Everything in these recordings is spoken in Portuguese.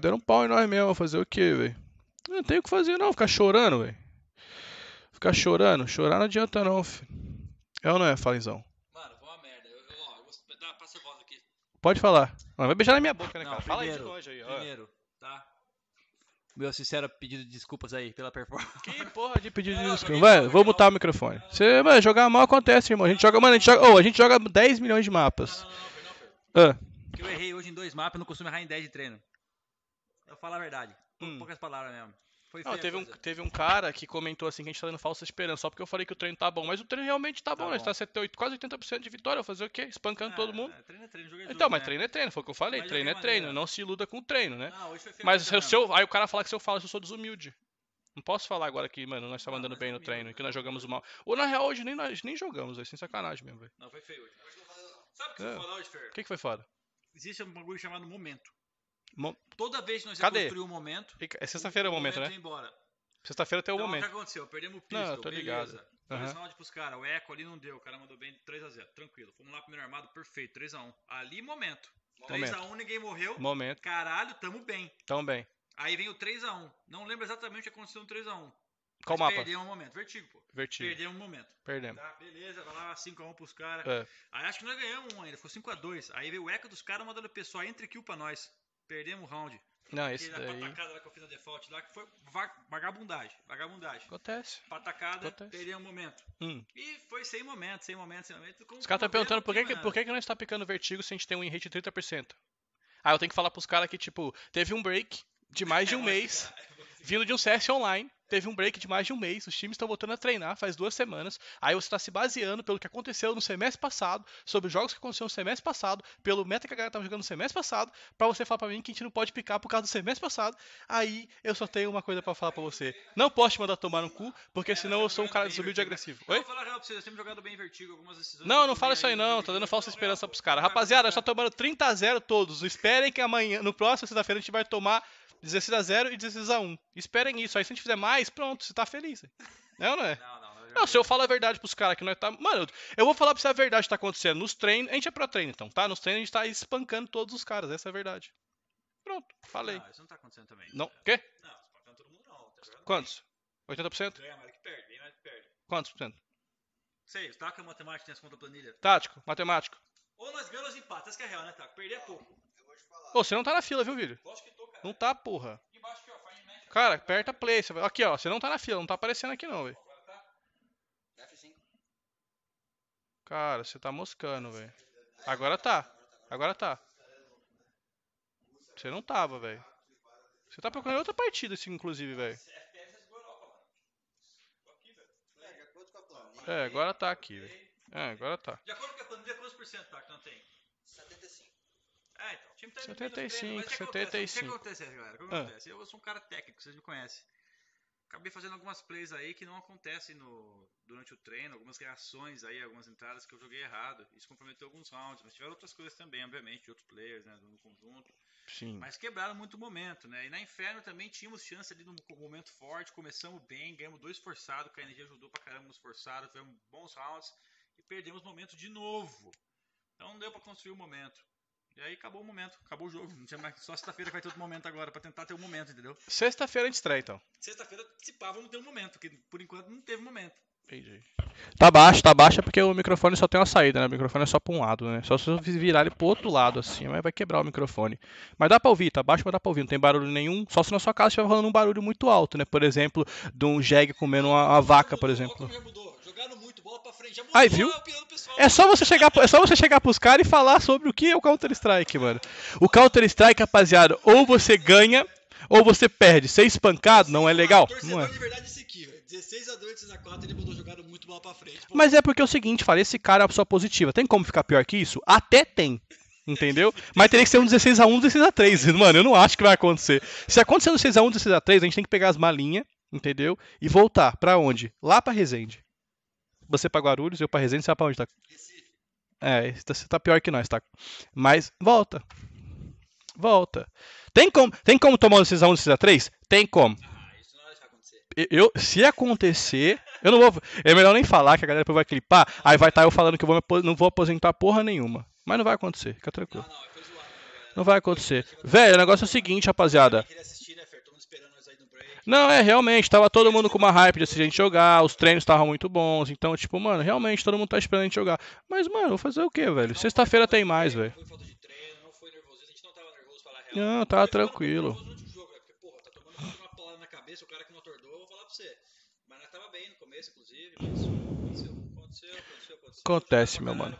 Deram um pau em nós mesmo, fazer o quê, velho? Não tem o que fazer não, ficar chorando, velho. Ficar chorando, chorar não adianta não, filho. É ou não é, falizão. Mano, foi uma merda. Eu, eu, ó, eu vou dar pra voz aqui. Pode falar. vai beijar na minha boca, né, não, cara? Primeiro, Fala de longe aí, ó. Primeiro, tá? Meu sincero pedido de desculpas aí pela performance. Que porra de pedido de desculpas? Vai, vou mutar o microfone. Você, mano, jogar mal acontece, irmão. A gente joga, mano, a gente joga, oh, a gente joga 10 milhões de mapas. Não, não, não, não, não, não, não. Ah. Que eu errei hoje em dois mapas, não costumo errar em 10 de treino. Eu falo a verdade. Hum. Poucas palavras mesmo. Não, teve, um, teve um cara que comentou assim que a gente tá dando falsa esperança, só porque eu falei que o treino tá bom, mas o treino realmente tá, tá né? bom, bom, a gente tá 78, quase 80% de vitória, fazer o quê? Espancando ah, todo mundo. Treino é treino, jogo é então, jogo, Então, mas né? treino é treino, foi o que eu falei, mas treino é treino, maneira. não se iluda com o treino, né? Não, mas se aí o cara fala que se eu falo, eu sou desumilde. Não posso falar agora que, mano, nós estamos tá andando bem no treino, que né? nós jogamos mal. Ou na real, hoje nem, nós, nem jogamos, véio, sem sacanagem mesmo, velho. Não, foi feio hoje. Sabe o que é. foi foda hoje, Fer? O que, que foi foda? Existe um bagulho chamado momento. Mo... Toda vez que nós Cadê? reconstruímos um momento. É sexta-feira o momento, momento né? É embora. Sexta-feira até o então, momento. O que aconteceu? Perdemos o Pistol, não, tô beleza. Ligado. Uhum. Falei pros caras, o Eco ali não deu, o cara mandou bem 3x0, tranquilo. Fomos lá pro primeiro armado, perfeito, 3x1. Ali, momento. 3x1, ninguém morreu. Momento. Caralho, tamo bem. Tamo bem. Aí vem o 3x1. Não lembro exatamente o que aconteceu no 3x1. Qual mapa? Perdemos um momento. Vertigo, pô. Vertigo. Perdemos um momento. Perdemos. Tá, beleza, vai lá 5x1 pros caras. É. Aí acho que nós ganhamos um ainda, ficou 5x2. Aí veio o Eco dos caras mandando o pessoal entre kill pra nós. Perdemos o round. Não, esse Aquele daí... patacada lá que eu fiz na default lá, que foi vagabundagem, vagabundagem. Acontece. Patacada, Acontece. perdeu um momento. Hum. E foi sem momento, sem momento, sem momento. Os caras tá estão perguntando por que, que, por que, que não está picando vertigo se a gente tem um rate de 30%. Ah, eu tenho que falar pros caras que, tipo, teve um break de mais de um é, mês vindo de um CS online, teve um break de mais de um mês, os times estão voltando a treinar faz duas semanas, aí você está se baseando pelo que aconteceu no semestre passado, sobre os jogos que aconteceram no semestre passado, pelo meta que a galera estava jogando no semestre passado, para você falar para mim que a gente não pode picar por causa do semestre passado, aí eu só tenho uma coisa para falar para você, não posso te mandar tomar no cu, porque senão eu sou um cara desumilde e agressivo. Oi? vou falar real vocês, eu sempre bem vertigo algumas decisões. Não, não fala isso aí não, tá dando falsa esperança para os caras. Rapaziada, só tomando 30 a 0 todos, esperem que amanhã, no próximo sexta-feira a gente vai tomar 16 a 0 e 16 a 1 Esperem isso. Aí se a gente fizer mais, pronto, você tá feliz. Não, é, não é? Não, não. não, não se eu falar a verdade pros caras que nós tá. Mano, eu vou falar pra você a verdade que tá acontecendo. Nos treinos, a gente é pro treino, então, tá? Nos treinos a gente tá espancando todos os caras, essa é a verdade. Pronto, falei. Não, isso não tá acontecendo também. Não, o quê? Não, tá espancando todo mundo não. Tá Quantos? 80%? Ganha mais que perde, mais que perde. Quantos por cento? Sei, o Taka é matemático, tem planilha. Tático, matemático. Ou nós ganhamos empates essa que é real, né, Taco? Perder é pouco. Ô, você não tá na fila, viu, vídeo? Lógico que tô, cara. Não tá, porra. Embaixo aqui, ó. Find match. Cara, aperta play. Você vai... Aqui, ó. Você não tá na fila. Não tá aparecendo aqui, não, velho. Tá. Cara, você tá moscando, velho. Agora tá. Agora tá. Você não tava, velho. Você tá procurando outra partida, assim, inclusive, velho. É, é, é, agora tá aqui, velho. É, agora tá. De acordo com a planilha, quantos por tá que não tem? É, então, o time tá 75, 75. O que acontece, galera? O que acontece? Ah. Eu sou um cara técnico, vocês me conhecem. Acabei fazendo algumas plays aí que não acontecem no, durante o treino, algumas reações aí, algumas entradas que eu joguei errado. Isso comprometeu alguns rounds, mas tiveram outras coisas também, obviamente, de outros players, né, no conjunto. Sim. Mas quebraram muito o momento, né? E na Inferno também tínhamos chance ali num momento forte, começamos bem, ganhamos dois forçados, a energia ajudou pra caramba nos forçados, tivemos bons rounds e perdemos o momento de novo. Então não deu pra construir o momento. E aí acabou o momento, acabou o jogo. Não tinha mais, só sexta-feira vai ter outro momento agora, pra tentar ter um momento, entendeu? Sexta-feira a gente estreia, então. Sexta-feira, se pá, vamos ter um momento, que por enquanto não teve momento. Entendi. Tá baixo, tá baixo é porque o microfone só tem uma saída, né? O microfone é só pra um lado, né? Só se você virar ele pro outro lado, assim, mas vai quebrar o microfone. Mas dá pra ouvir, tá baixo, mas dá pra ouvir, não tem barulho nenhum. Só se na sua casa estiver rolando um barulho muito alto, né? Por exemplo, de um jegue comendo uma, uma vaca, por exemplo. Já mudou pra frente. Já mudou Aí, viu? é só você chegar, é só você chegar pros caras e falar sobre o que é o Counter Strike, mano. O Counter Strike, rapaziada, ou você ganha ou você perde. Ser espancado não é legal. Ah, não é. de verdade esse aqui, 16 a 2, a 4, ele jogado muito mal pra frente. Pô. Mas é porque é o seguinte, falei, esse cara é a pessoa positiva. Tem como ficar pior que isso? Até tem. Entendeu? Mas teria que ser um 16 a 1 16 a 3 Mano, eu não acho que vai acontecer. Se acontecer um 16 a 1 16 a 3 a gente tem que pegar as malinhas, entendeu? E voltar. para onde? Lá pra Resende você pra Guarulhos, eu pra Resende, você vai pra onde, tá? É, tá, você tá pior que nós, tá. Mas volta. Volta. Tem como, tem como tomar uma decisão no CISA 3? Tem como. Eu, se acontecer, eu não vou. É melhor nem falar que a galera vai clipar. Aí vai estar tá eu falando que eu vou, não vou aposentar porra nenhuma. Mas não vai acontecer, fica tranquilo. Não, não, não vai acontecer. Velho, o negócio é o seguinte, rapaziada. Eu queria assistir, né, Fer? esperando não, é, realmente, tava todo mundo com uma hype de a gente jogar, os treinos estavam muito bons, então, tipo, mano, realmente todo mundo tá esperando a gente jogar. Mas, mano, vou fazer o quê, velho? Sexta-feira tem mais, velho. Não, tava tranquilo. Acontece, meu mano.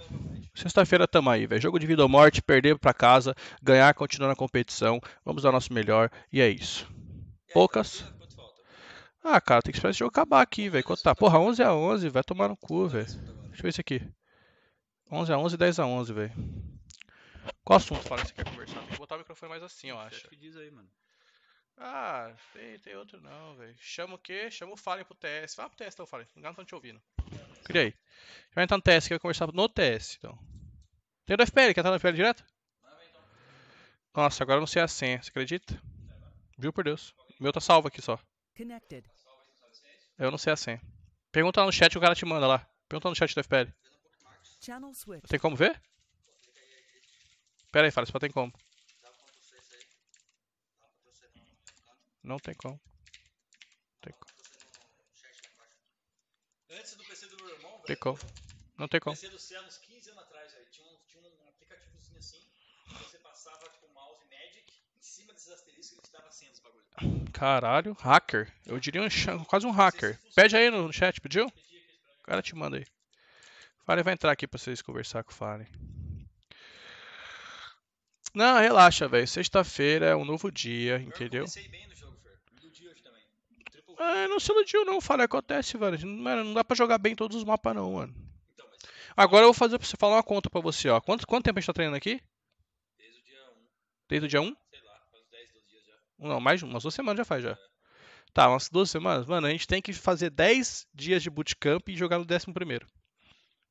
Sexta-feira tamo aí, velho. Jogo de vida ou morte, perder pra casa, ganhar, continuar na competição. Vamos dar nosso melhor e é isso poucas. Ah, cara, tem que esperar esse jogo acabar aqui, velho. Quanto tá? Porra, 11 x 11 vai tomar no cu, velho. Deixa eu ver isso aqui. 11 x 11 10 x 11 velho. Qual assunto, fala, que você quer conversar? Tem que botar o microfone mais assim, eu acho. que diz aí, mano. Ah, tem, tem outro não, velho. Chama o quê? Chama o Fallen pro TS. Vai pro TS então, Fallen. Não estão te ouvindo. Cria aí. Vai entrar no TS, quer conversar no TS, então. Tem do FPL, quer entrar no FPL direto? Nossa, agora eu não sei a senha, você acredita? Viu por Deus. O meu tá salvo aqui só. Connected. Eu não sei a senha. Pergunta lá no chat o cara te manda lá. Pergunta no chat do FPL. Tem como ver? Pera aí, Fábio, só tem como. Não tem como. Tem como. Antes do PC do meu irmão, velho. Tem como. Não tem como. O PC do Céu, uns 15 anos atrás, aí, tinha um, tinha um aplicativozinho assim, que você passava asteriscos ele te dava senha dos bagulhos. Caralho, hacker. Eu diria um, quase um hacker. Pede aí no chat, pediu? O cara te manda aí. O vai entrar aqui pra vocês conversar com o Fallen. Não, relaxa, velho. Sexta-feira é um novo dia, entendeu? Eu comecei bem no jogo, Fer. Me iludi hoje também. Ah, não se iludiu não, Fallen. Acontece, velho. Mano, não dá pra jogar bem todos os mapas não, mano. Então, mas... Agora eu vou fazer pra você falar uma conta pra você, ó. Quanto, quanto tempo a gente tá treinando aqui? Desde o dia 1. Desde o dia 1? Não, mais umas duas semanas já faz já. Tá, umas duas semanas. Mano, a gente tem que fazer 10 dias de bootcamp e jogar no 11 primeiro.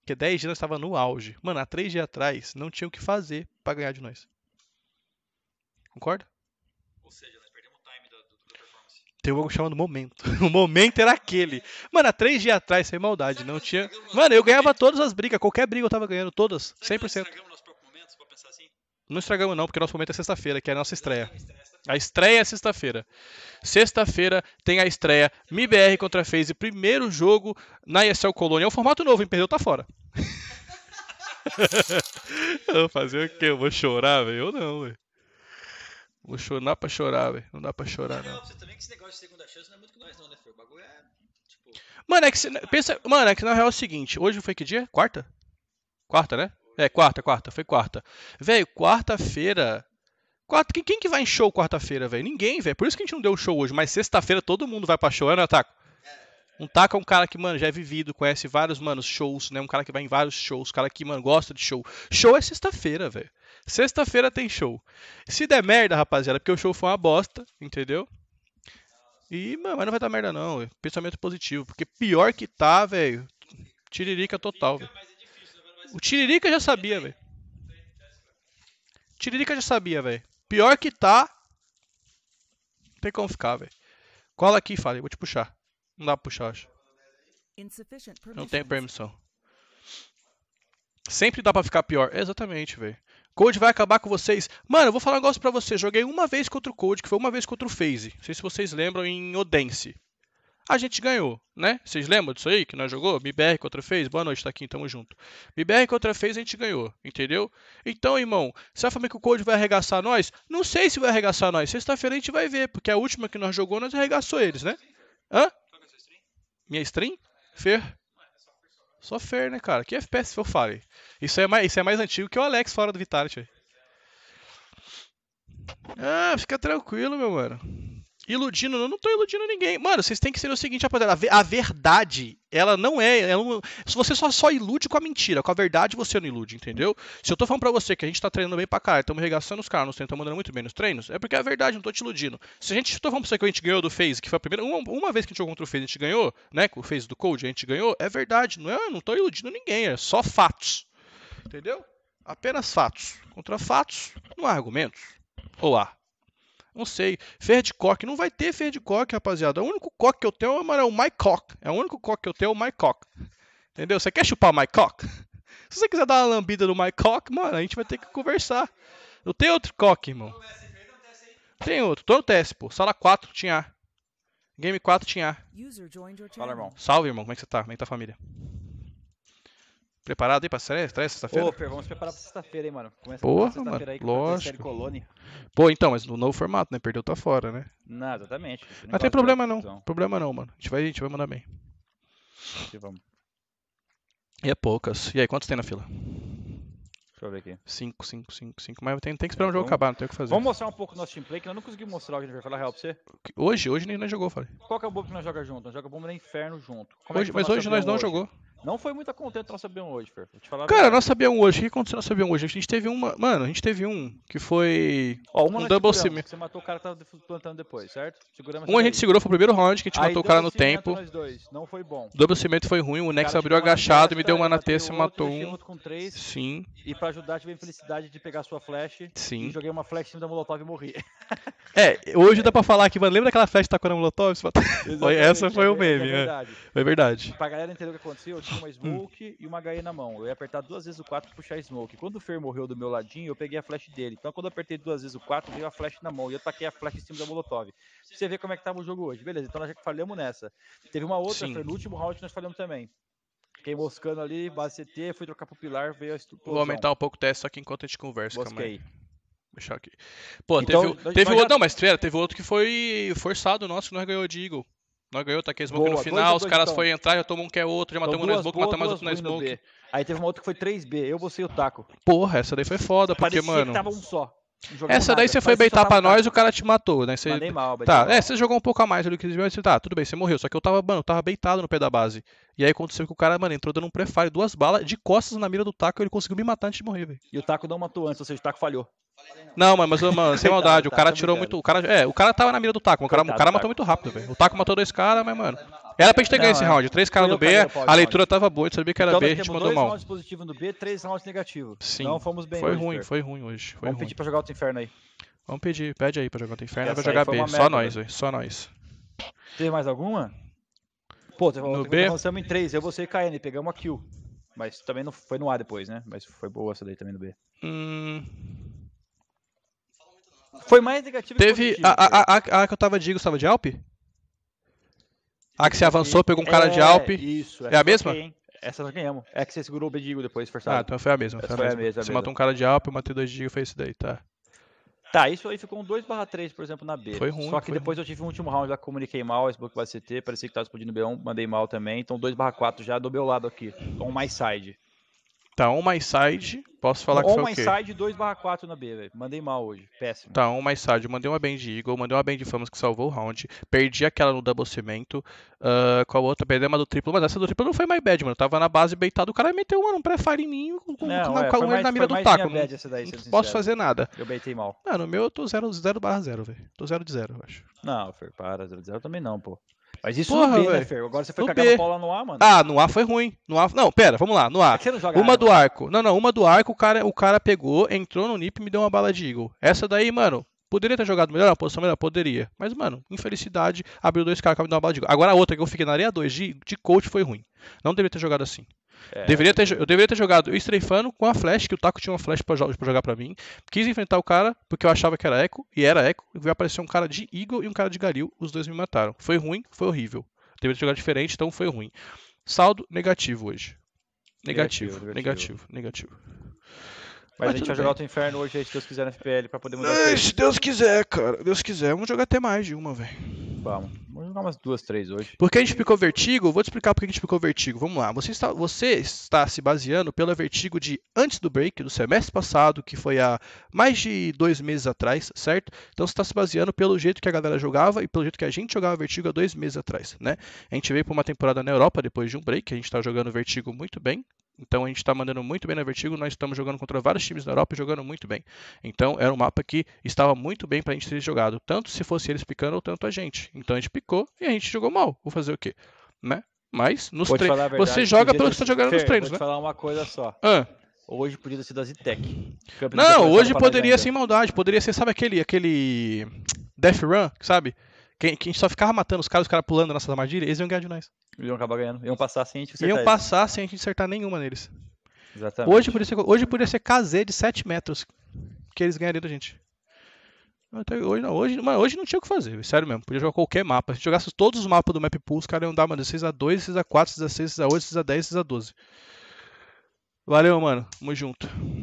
Porque 10 dias nós estava no auge. Mano, há 3 dias atrás não tinha o que fazer para ganhar de nós. Concorda? Ou seja, nós perdemos o time da, da performance. Tem um jogo chamado Momento. o momento era aquele. Mano, há 3 dias atrás, sem maldade, Sabe não tinha. Mano, eu ganhava momento? todas as brigas. Qualquer briga eu tava ganhando, todas. Sabe 100%. Nós estragamos nosso próprio momento, você pensar assim? Não estragamos, não, porque nosso momento é sexta-feira, que é a nossa estreia. A estreia é sexta-feira. Sexta-feira tem a estreia MIBR contra a FaZe, primeiro jogo na ESL Colônia. É um formato novo, hein? Perdeu, tá fora. eu vou fazer o quê? Eu vou chorar, velho? Eu não, velho. Vou chorar pra chorar, velho. Não dá pra chorar, não. Você também que esse negócio de segunda chance não é muito nós, não, né, filho? O bagulho é. Tipo, mano, é que. Né, pensa... Mano, é que na real é o seguinte. Hoje foi que dia? Quarta? Quarta, né? É, quarta, quarta. Foi quarta. Velho, quarta-feira quem, quem que vai em show quarta-feira, velho? Ninguém, velho. Por isso que a gente não deu show hoje. Mas sexta-feira todo mundo vai pra show, é, né, não Taco? Um Taco é um cara que, mano, já é vivido, conhece vários, mano, shows, né? Um cara que vai em vários shows, um cara que, mano, gosta de show. Show é sexta-feira, velho. Sexta-feira tem show. Se der merda, rapaziada, porque o show foi uma bosta, entendeu? E, mano, mas não vai dar merda não, véio. pensamento positivo, porque pior que tá, velho, tiririca total, velho. O tiririca já sabia, velho. Tiririca já sabia, velho. Pior que tá. Não tem como ficar, velho. Cola aqui, Fale. Vou te puxar. Não dá pra puxar, acho. Não tem permissão. Sempre dá pra ficar pior. Exatamente, velho. Code vai acabar com vocês. Mano, eu vou falar um negócio pra vocês. Joguei uma vez contra o Code, que foi uma vez contra o FaZe. Não sei se vocês lembram, em Odense a gente ganhou, né? Vocês lembram disso aí que nós jogou? MBR contra fez? Boa noite, aqui, tamo junto. MBR contra fez, a gente ganhou, entendeu? Então, irmão, você vai falar que o Code vai arregaçar nós? Não sei se vai arregaçar nós. Sexta-feira a gente vai ver, porque a última que nós jogou, nós arregaçou eles, né? Hã? Minha stream? Fer? Só Fer, né, cara? Que FPS eu falei? Isso é mais, isso é mais antigo que o Alex fora do Vitality. Ah, fica tranquilo, meu mano iludindo, eu não tô iludindo ninguém. Mano, vocês têm que ser o seguinte, rapaziada, a verdade, ela não é, é ela não, você só, só ilude com a mentira, com a verdade você não ilude, entendeu? Se eu tô falando pra você que a gente tá treinando bem pra caralho, estamos regaçando os caras, estamos mandando muito bem nos treinos, é porque é a verdade, não tô te iludindo. Se a gente, tô falando pra você que a gente ganhou do FaZe, que foi a primeira, uma, uma vez que a gente jogou contra o FaZe, a gente ganhou, né, com o FaZe do Cold, a gente ganhou, é verdade, não é, não tô iludindo ninguém, é só fatos, entendeu? Apenas fatos. Contra fatos, não há argumentos. Ou há. Não sei. Fer de cock Não vai ter fer de cock, rapaziada. O único cock que eu tenho é o My Cock. É o único cock que eu tenho é o My Cock. Entendeu? Você quer chupar o My Cock? Se você quiser dar uma lambida no My Cock, mano, a gente vai ter que conversar. Eu tenho outro cock, irmão. Tem outro. Tô no teste, pô. Sala 4 tinha A. Game 4 tinha A. Fala, irmão. Salve, irmão. Como é que você tá? Como é que tá a família? Preparado aí pra estreia, estreia sexta-feira? Ô, Fer, vamos preparar pra sexta-feira, hein, mano. Começa Porra, sexta mano, aí, lógico. Colônia. Pô, então, mas no novo formato, né? Perdeu, tá fora, né? Não, exatamente. Não, não tem problema não, problema não, mano. A gente vai, a gente vai mandar bem. E vamos. E é poucas. E aí, quantos tem na fila? Deixa eu ver aqui. 5, 5, 5, 5. Mas tem, tem que esperar o então jogo acabar, não tem o que fazer. Vamos mostrar um pouco o nosso gameplay, que eu não conseguimos mostrar o que a gente vai falar real pra você. Hoje, hoje nem nós jogou, falei. Qual que é o bom que nós joga junto? Nós joga bomba no inferno junto. Como é hoje, é mas hoje nós não jogou. Não foi muita contente nossa B1 hoje, Fer. Cara, nossa B1 hoje, o que aconteceu na nossa B1 hoje? A gente teve uma. Mano, a gente teve um que foi. Ó, um double cimento Você matou o cara que tava plantando depois, certo? Seguramos um a gente aí. segurou, foi o primeiro round que a gente Aí matou o cara no tempo. Não foi bom. O double cimento foi ruim, o Nex abriu agachado, me deu uma na terça e matou um. Sim. E pra ajudar, tive a infelicidade de pegar sua flash. Sim. E joguei uma flash em cima da Molotov e morri. É, hoje dá pra falar que, mano, lembra aquela flash que tacou na Molotov? Essa é foi o meme, é, é verdade. Foi verdade. Pra galera entender o que aconteceu, com uma smoke e uma HE na mão. Eu ia apertar duas vezes o 4 e puxar a smoke. Quando o Fer morreu do meu ladinho, eu peguei a flash dele. Então quando eu apertei duas vezes o 4, veio a flash na mão. E eu taquei a flash em cima da Molotov. Pra você ver como é que tava o jogo hoje. Beleza, então nós já falhamos nessa. Teve uma outra, foi no último round nós falhamos também. Fiquei moscando ali, base CT, fui trocar pro pilar, veio a estrutura. Vou aumentar um pouco o teste, só que enquanto a gente conversa, calma aí. Deixar aqui. Pô, então, teve, teve já... outro. Não, mas pera, teve outro que foi forçado nosso que nós ganhou de Eagle. Nós ganhou, taquei tá smoke Boa, no final, dois, os caras então. foram entrar, já tomou um que é outro, já matamos um na smoke, matamos outro na smoke. Aí teve uma outra que foi 3B, eu, você e o Taco. Porra, essa daí foi foda, porque, Parecia mano. Que tava um só. Essa daí você foi baitar pra nós e o cara te matou, né? Você... Mandei mal, Tá, mal. é, você jogou um pouco a mais ali que eles Tá, tudo bem, você morreu. Só que eu tava, mano, eu tava beitado no pé da base. E aí aconteceu que o cara, mano, entrou dando um prefire, duas balas, de costas na mira do taco, ele conseguiu me matar antes de morrer, velho. E o taco não matou antes, ou seja, o taco falhou. Não, mano, mas mano, sem tá, maldade, o tá, cara tirou muito. O cara, é, o cara tava na mira do taco, o cara, o cara matou muito rápido, velho. O taco matou dois caras, mas, mano, era pra gente ter ganho esse é. round. Três caras no B, a leitura tava boa, a gente sabia que era então, B, a gente mandou mal. Dois rounds positivos no B, três rounds negativos. Sim. Não fomos bem. Foi hoje, ruim, foi ruim hoje. Foi Vamos ruim. pedir pra jogar o inferno aí. Vamos pedir, pede aí pra jogar o inferno, é pra jogar B. Merda, só nós, velho. Né? Só nós. Teve mais alguma? Pô, teve no B. Lançamos em três, eu, você e KN, pegamos a kill. Mas também não foi no A depois, né? Mas foi boa essa daí também no B. Hum. Foi mais negativo teve que Teve. A, né? a, a, a, que eu tava de Eagles tava de Alp? A que você avançou, pegou um cara é, de Alpe. Isso, é a mesma? Okay, essa nós ganhamos. É que você segurou o Bendigo depois, forçado. Ah, então foi a mesma. Foi a mesma. Foi a mesma. Você a matou um cara de Alpe, eu matei dois de Digo, foi isso daí, tá. Tá, isso aí ficou um 2/3, por exemplo, na B. Foi ruim. Só que depois ruim. eu tive um último round, já comuniquei mal, esse bloco vai CT, parecia que tava explodindo B1, mandei mal também. Então 2/4 já do meu lado aqui, com mais side. Tá, um mais side. Posso falar um, que foi um mais side, 2 barra 4 na B, velho. Mandei mal hoje. Péssimo. Tá, um mais side. Mandei uma band de Eagle, mandei uma band de Famas que salvou o round. Perdi aquela no double cimento. Uh, com a outra, perdi uma do triplo. Mas essa do triplo não foi mais bad, mano. Eu tava na base beitado, o cara meteu mano, um pré-fire em mim com, com, não, com, é, com mais, na mira do taco. Não, daí, não posso fazer nada. Eu beitei mal. Não, no meu eu tô 0 barra 0, velho. Tô 0 de 0, eu acho. Não, foi para 0 de 0 também não, pô. Mas isso Porra, no B, véio. né, Fer? Agora você foi no cagar a no no A, mano. Ah, no A foi ruim. No A... Não, pera, vamos lá, no A. É não uma do arco. Não, não, uma do arco, o cara, o cara pegou, entrou no NIP e me deu uma bala de Eagle. Essa daí, mano, Poderia ter jogado melhor, a posição melhor? Poderia. Mas, mano, infelicidade, abriu dois caras, e me deu uma bala de Eagle. Agora a outra que eu fiquei na areia 2 de, de coach foi ruim. Não deveria ter jogado assim. É, deveria ter, eu deveria ter jogado Strafano com a flash, que o Taco tinha uma flash pra, pra jogar pra mim. Quis enfrentar o cara, porque eu achava que era eco, e era eco, e veio aparecer um cara de Eagle e um cara de garil os dois me mataram. Foi ruim, foi horrível. Deveria ter jogado diferente, então foi ruim. Saldo negativo hoje. Negativo, negativo, negativo. negativo. Mas, Mas a gente vai bem. jogar o Inferno hoje, se Deus quiser, na FPL, pra poder mudar. Não, se Deus quiser, cara. Deus quiser, vamos jogar até mais de uma, velho. Vamos. jogar umas duas, três hoje. Por que a gente picou vertigo? Vou te explicar por que a gente picou vertigo. Vamos lá. Você está, você está se baseando pela vertigo de antes do break, do semestre passado, que foi há mais de dois meses atrás, certo? Então você está se baseando pelo jeito que a galera jogava e pelo jeito que a gente jogava vertigo há dois meses atrás, né? A gente veio para uma temporada na Europa depois de um break, a gente está jogando vertigo muito bem, então a gente está mandando muito bem na Vertigo, nós estamos jogando contra vários times da Europa e jogando muito bem. Então era um mapa que estava muito bem para a gente ter jogado, tanto se fosse eles picando ou tanto a gente. Então a gente picou e a gente jogou mal. Vou fazer o quê? Né? Mas nos treinos. Você joga pelo que você está jogando Fer, nos treinos, vou né? Vou falar uma coisa só. Ah. Hoje podia ter sido a Zitec. Não, hoje poderia ser maldade. Poderia ser, sabe aquele, aquele Death Run, sabe? Que, a gente só ficava matando os caras, os caras pulando nossas armadilhas, eles iam ganhar de nós. iam acabar ganhando. Iam passar sem a gente acertar. Iam passar sem a gente acertar nenhuma neles. Exatamente. Hoje podia ser, hoje poderia ser KZ de 7 metros que eles ganhariam da gente. Até hoje não, hoje, mano, hoje não tinha o que fazer, sério mesmo. Podia jogar qualquer mapa. Se a gente jogasse todos os mapas do Map Pool, os caras iam dar, mano, 6x2, 6x4, 6x6, 6x8, 6x10, 6x12. Valeu, mano. Tamo junto.